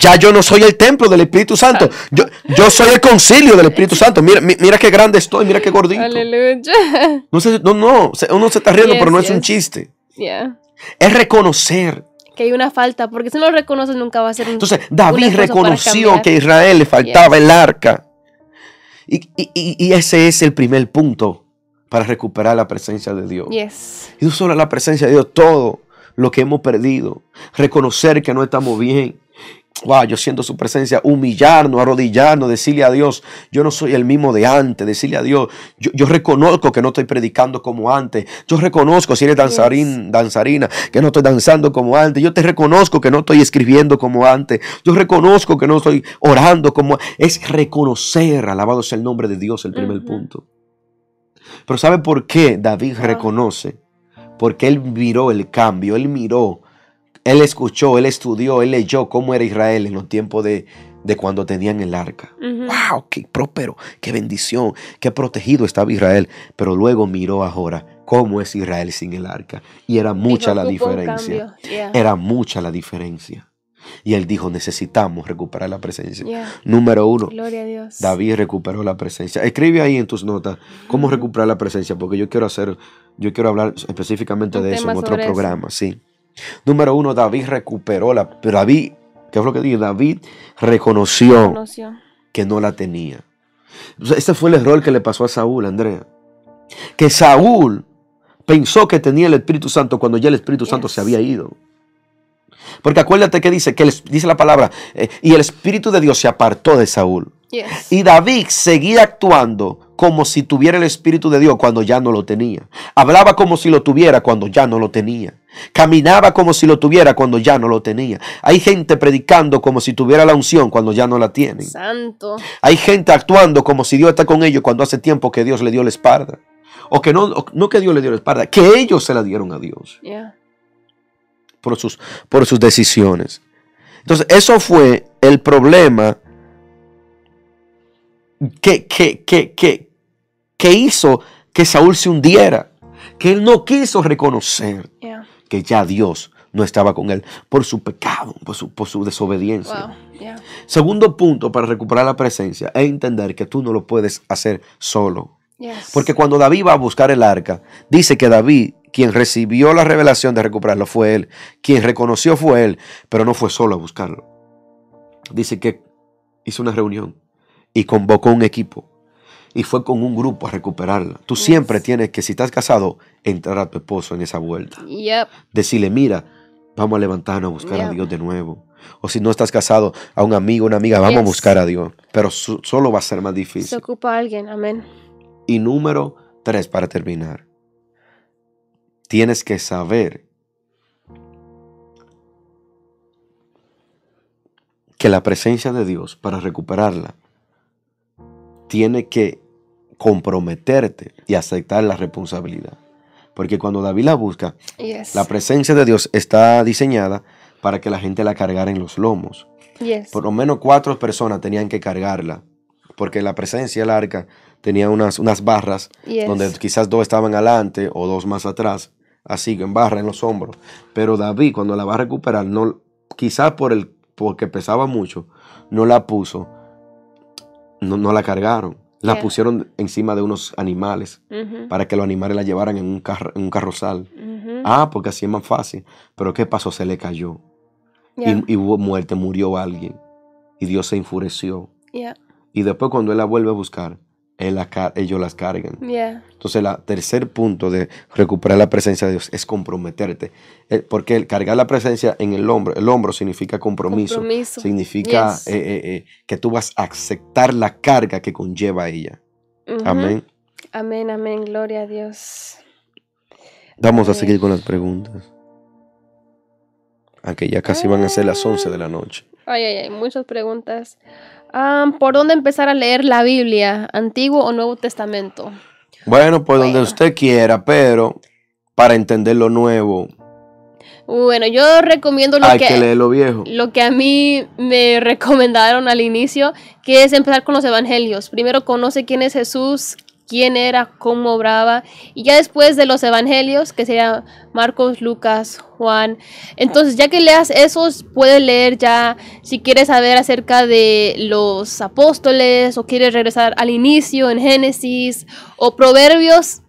ya yo no soy el templo del Espíritu Santo. Yo, yo soy el concilio del Espíritu Santo. Mira, mira qué grande estoy, mira qué gordito. Aleluya. No, sé, no, no, uno se está riendo, pero no es un chiste. Es reconocer que hay una falta, porque si no lo reconoces nunca va a ser un Entonces, David reconoció que a Israel le faltaba el arca. Y, ese es el primer punto para recuperar la presencia de Dios. Yes. Y tú solo la presencia de Dios, todo lo que hemos perdido, reconocer que no estamos bien. Wow, yo siento su presencia, humillarnos, arrodillarnos, decirle a Dios, yo no soy el mismo de antes, decirle a Dios, yo, reconozco que no estoy predicando como antes, yo reconozco si eres danzarín, danzarina, que no estoy danzando como antes, yo te reconozco que no estoy escribiendo como antes, yo reconozco que no estoy orando como es reconocer, alabado sea el nombre de Dios, el primer punto. Pero ¿sabe por qué David ah. reconoce? porque él miró el cambio, él miró, él escuchó, él estudió, él leyó cómo era Israel en los tiempos de, de cuando tenían el arca. ¡Wow! ¡Qué próspero! ¡Qué bendición! ¡Qué protegido estaba Israel! Pero luego miró ahora cómo es Israel sin el arca. Y era mucha la diferencia. Era mucha la diferencia. Y él dijo, necesitamos recuperar la presencia. Número uno, David recuperó la presencia. Escribe ahí en tus notas cómo recuperar la presencia, porque yo quiero hacer, yo quiero hablar específicamente de eso en otro programa, sí. Número uno, David recuperó la, David, ¿qué es lo que dijo David reconoció, que no la tenía. Este fue el error que le pasó a Saúl, Andrea. Que Saúl pensó que tenía el Espíritu Santo cuando ya el Espíritu Santo se había ido. Porque acuérdate que dice, que dice la palabra, eh, y el Espíritu de Dios se apartó de Saúl. Y David seguía actuando como si tuviera el Espíritu de Dios cuando ya no lo tenía. Hablaba como si lo tuviera cuando ya no lo tenía. Caminaba como si lo tuviera cuando ya no lo tenía. Hay gente predicando como si tuviera la unción cuando ya no la tiene. Santo. Hay gente actuando como si Dios está con ellos cuando hace tiempo que Dios le dio la espalda. O que no, no que Dios le dio la espalda, que ellos se la dieron a Dios por sus, por sus decisiones. Entonces, eso fue el problema que, hizo que Saúl se hundiera, que él no quiso reconocer que ya Dios no estaba con él por su pecado, por su, por su desobediencia. Segundo punto para recuperar la presencia es entender que tú no lo puedes hacer solo. Porque cuando David va a buscar el arca, dice que David quien recibió la revelación de recuperarlo fue él. Quien reconoció fue él, pero no fue solo a buscarlo. Dice que hizo una reunión y convocó un equipo y fue con un grupo a recuperarla. Tú siempre tienes que, si estás casado, entrar a tu esposo en esa vuelta. Decirle, mira, vamos a levantarnos a buscar a Dios de nuevo. O si no estás casado, a un amigo, una amiga, vamos a buscar a Dios. Pero solo va a ser más difícil. Se ocupa alguien, amén. Y número tres, para terminar tienes que saber que la presencia de Dios para recuperarla tiene que comprometerte y aceptar la responsabilidad. Porque cuando David la busca, la presencia de Dios está diseñada para que la gente la cargara en los lomos. Por lo menos cuatro personas tenían que cargarla, porque la presencia del arca tenía unas, unas barras donde quizás dos estaban adelante o dos más atrás así, en barra, en los hombros. Pero David, cuando la va a recuperar, no, quizás por el, porque pesaba mucho, no la puso, no, la cargaron. La pusieron encima de unos animales para que los animales la llevaran en un, carro, un carrozal. Ah, porque así es más fácil. Pero ¿qué pasó? Se le cayó. Y, hubo muerte, murió alguien. Y Dios se enfureció. Y después cuando él la vuelve a buscar, ellos las cargan. Entonces, el tercer punto de recuperar la presencia de Dios es comprometerte. Eh, porque cargar la presencia en el hombro, el hombro significa compromiso. Significa eh, eh, que tú vas a aceptar la carga que conlleva ella. Amén. Amén, amén. Gloria a Dios. Vamos a seguir con las preguntas. Aunque ya casi van a ser las 11 de la noche. Ay, ay, ay. Muchas preguntas. Ah, ¿Por dónde empezar a leer la Biblia? ¿Antiguo o Nuevo Testamento? Bueno, pues donde usted quiera, pero para entender lo nuevo. Bueno, yo recomiendo lo que, lo viejo. Lo que a mí me *laughs* recomendaron al inicio, que es empezar con los evangelios. Primero conoce quién es Jesús, quién era, cómo obraba, y ya después de los evangelios, que serían Marcos, Lucas, Juan. Entonces, ya que leas esos, puedes leer ya si quieres saber acerca de los apóstoles o quieres regresar al inicio en Génesis o Proverbios,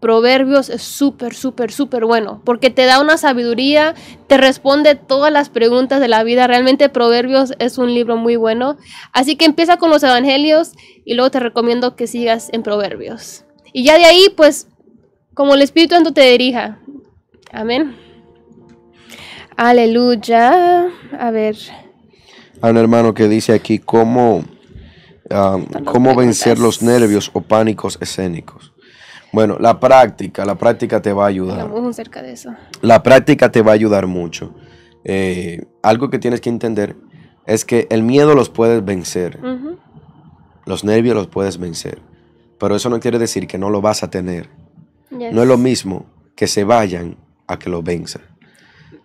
Proverbios es súper, súper, súper bueno, porque te da una sabiduría, te responde todas las preguntas de la vida. Realmente Proverbios es un libro muy bueno. Así que empieza con los Evangelios y luego te recomiendo que sigas en Proverbios. Y ya de ahí, pues, como el Espíritu Santo te dirija. Amén. Aleluya. A ver. Hay un hermano que dice aquí cómo, ah, cómo vencer los nervios o pánicos escénicos. Bueno, la práctica, la práctica te va a ayudar. cerca de eso. La práctica te va a ayudar mucho. Eh, algo que tienes que entender es que el miedo los puedes vencer. Los nervios los puedes vencer. Pero eso no quiere decir que no lo vas a tener. No es lo mismo que se vayan a que lo venzan.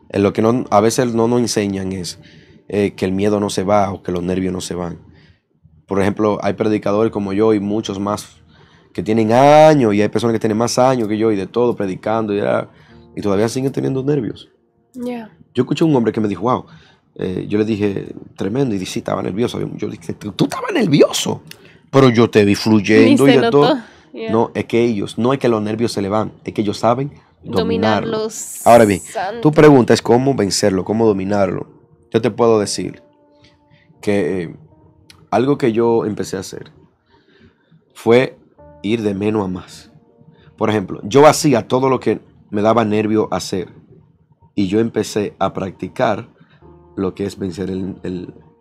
Eh, lo que a veces no nos enseñan es eh, que el miedo no se va o que los nervios no se van. Por ejemplo, hay predicadores como yo y muchos más que tienen años y hay personas que tienen más años que yo y de todo, predicando y, y todavía siguen teniendo nervios. Yo escuché a un hombre que me dijo, wow, eh, yo le dije, tremendo, y dije, sí, estaba nervioso. Yo le dije, tú estabas nervioso, pero yo te vi fluyendo y, todo. No, es que ellos, no es que los nervios se le van, es que ellos saben dominarlos. Ahora bien, tu pregunta es cómo vencerlo, cómo dominarlo. Yo te puedo decir que eh, algo que yo empecé a hacer fue ir de menos a más. Por ejemplo, yo hacía todo lo que me daba nervio hacer y yo empecé a practicar lo que es vencer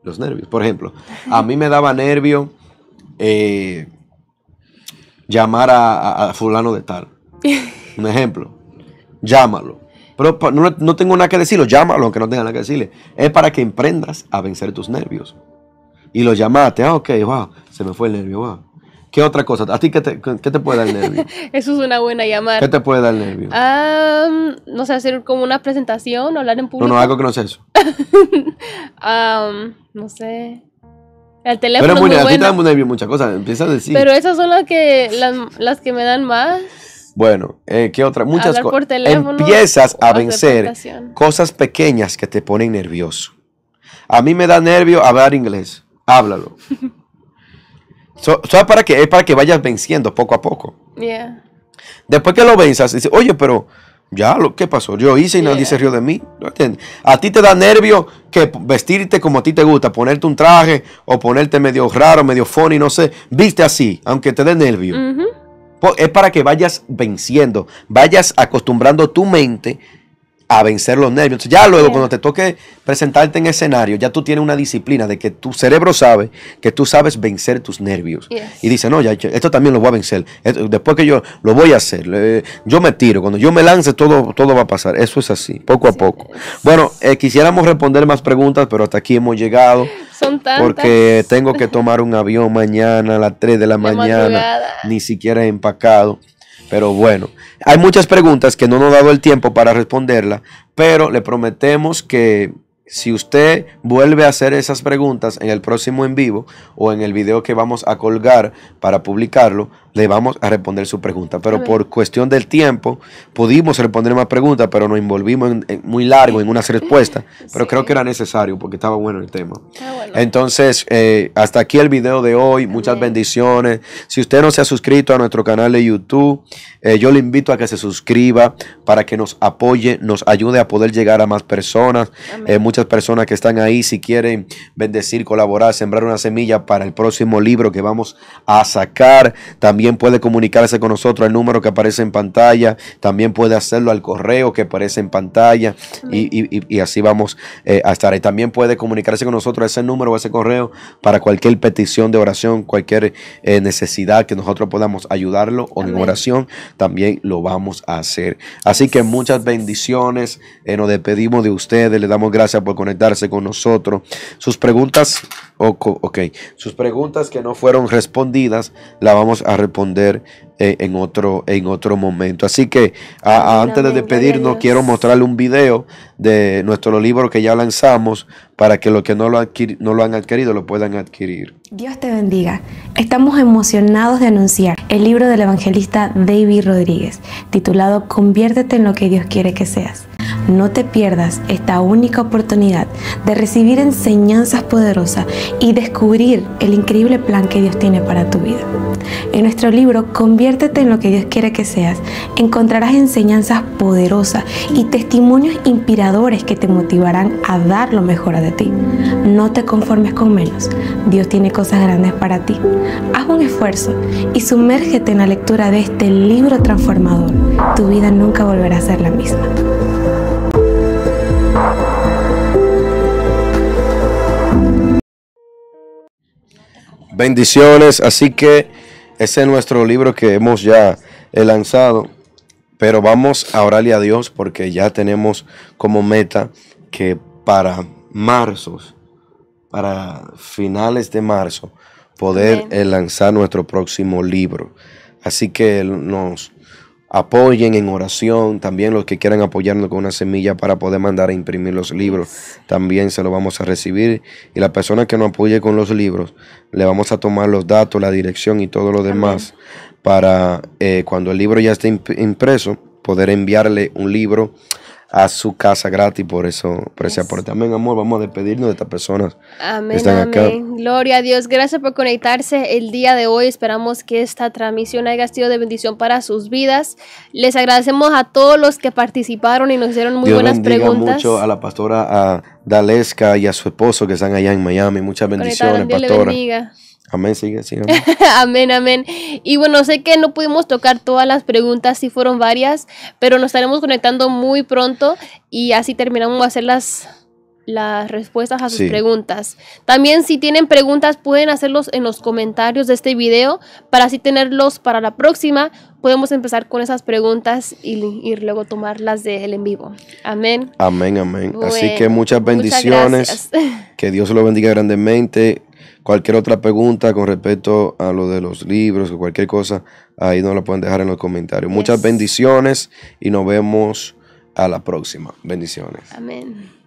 los nervios. Por ejemplo, a mí me daba nervio eh, llamar a, fulano de tal. *laughs* Un ejemplo, llámalo. Pero no, tengo nada que decirlo, llámalo aunque no tenga nada que decirle. Es para que emprendas a vencer tus nervios. Y lo llamaste, ah, ok, wow, se me fue el nervio, wow. ¿Qué otra cosa? ¿A ti qué te, qué te puede dar nervio? *laughs* Eso es una buena llamada. ¿Qué te puede dar nervio? no sé, hacer como una presentación, hablar en público. No, no, algo que no sea eso. *laughs* no sé. El teléfono. Pero es muy bueno. a ti te da nervio muchas cosas, empieza a decir. Pero esas son las que, las que me dan más. Bueno, eh, ¿qué otra? Muchas cosas. Empiezas a vencer cosas pequeñas que te ponen nervioso. A mí me da nervio hablar inglés. Háblalo. *laughs* para que, es para que vayas venciendo poco a poco. Después que lo venzas, dices, oye, pero ya, lo, ¿qué pasó? Yo hice y nadie se rió de mí. a ti te da nervio que vestirte como a ti te gusta, ponerte un traje o ponerte medio raro, medio funny, no sé. Viste así, aunque te dé nervio. Mm-hmm. Es para que vayas venciendo, vayas acostumbrando tu mente a vencer los nervios. ya luego, cuando te toque presentarte en escenario, ya tú tienes una disciplina de que tu cerebro sabe que tú sabes vencer tus nervios. Y dice, no, ya esto también lo voy a vencer. Eh, después que yo lo voy a hacer, eh, yo me tiro. Cuando yo me lance, todo, todo va a pasar. Eso es así, poco a poco. Bueno, eh, quisiéramos responder más preguntas, pero hasta aquí hemos llegado. Porque tengo que tomar un avión mañana a las 3 de la, mañana, ni siquiera empacado. Pero bueno, hay muchas preguntas que no nos ha dado el tiempo para responderla, pero le prometemos que si usted vuelve a hacer esas preguntas en el próximo en vivo o en el video que vamos a colgar para publicarlo, le vamos a responder su pregunta. Pero por cuestión del tiempo, pudimos responder más preguntas, pero nos envolvimos muy largo en unas *laughs* respuestas. Pero creo que era necesario porque estaba bueno el tema. Ah, Entonces, eh, hasta aquí el video de hoy. Muchas bendiciones. Si usted no se ha suscrito a nuestro canal de YouTube, eh, yo le invito a que se suscriba para que nos apoye, nos ayude a poder llegar a más personas. Eh, muchas personas que están ahí. Si quieren bendecir, colaborar, sembrar una semilla para el próximo libro que vamos a sacar, también puede comunicarse con nosotros al número que aparece en pantalla. También puede hacerlo al correo que aparece en pantalla. Y, así vamos eh, a estar. Y también puede comunicarse con nosotros ese número o ese correo para cualquier petición de oración, cualquier eh, necesidad que nosotros podamos ayudarlo o en oración, también lo vamos a hacer. Así que muchas bendiciones. Eh, nos despedimos de ustedes. Le damos gracias por por conectarse con nosotros. Sus preguntas, ok, sus preguntas que no fueron respondidas, la vamos a responder eh, en otro, en otro momento. Así que antes de despedirnos, quiero mostrarle un video de nuestro libro que ya lanzamos para que los que no lo, no lo han adquirido lo puedan adquirir. Dios te bendiga. Estamos emocionados de anunciar el libro del evangelista David Rodríguez, titulado Conviértete en lo que Dios quiere que seas. No te pierdas esta única oportunidad de recibir enseñanzas poderosas y descubrir el increíble plan que Dios tiene para tu vida. En nuestro libro Conviértete en lo que Dios quiere que seas, encontrarás enseñanzas poderosas y testimonios inspiradores que te motivarán a dar lo mejor de ti. No te conformes con menos. Dios tiene cosas grandes para ti. Haz un esfuerzo y sumérgete en la lectura de este libro transformador. Tu vida nunca volverá a ser la misma. Bendiciones. Así que ese es nuestro libro que hemos ya eh, lanzado. Pero vamos a orarle a Dios porque ya tenemos como meta que para marzo, para finales de marzo, poder eh, lanzar nuestro próximo libro. Así que nos apoyen en oración, también los que quieran apoyarnos con una semilla para poder mandar a imprimir los libros, también se lo vamos a recibir. Y la persona que nos apoye con los libros, le vamos a tomar los datos, la dirección y todo lo demás para eh, cuando el libro ya esté impreso, poder enviarle un libro a su casa gratis por eso, por ese aporte. Amén, amor. Vamos a despedirnos de estas personas. Amén, están amén. Gloria a Dios. Gracias por conectarse el día de hoy. Esperamos que esta transmisión haya sido de bendición para sus vidas. Les agradecemos a todos los que participaron y nos hicieron muy Dios buenas preguntas. mucho a la pastora Dalesca y a su esposo que están allá en Miami. Muchas bendiciones, pastora. Amén, sigue, sigue. *laughs* Amén. amén, Y bueno, sé que no pudimos tocar todas las preguntas, sí fueron varias, pero nos estaremos conectando muy pronto y así terminamos de hacer las, las respuestas a sus preguntas. También si tienen preguntas pueden hacerlos en los comentarios de este video para así tenerlos para la próxima. Podemos empezar con esas preguntas y, luego tomarlas de él en vivo. Amén. Amén, amén. así que muchas bendiciones. *laughs* que Dios lo bendiga grandemente Cualquier otra pregunta con respecto a lo de los libros o cualquier cosa, ahí nos la pueden dejar en los comentarios. Muchas bendiciones y nos vemos a la próxima. Bendiciones. Amén.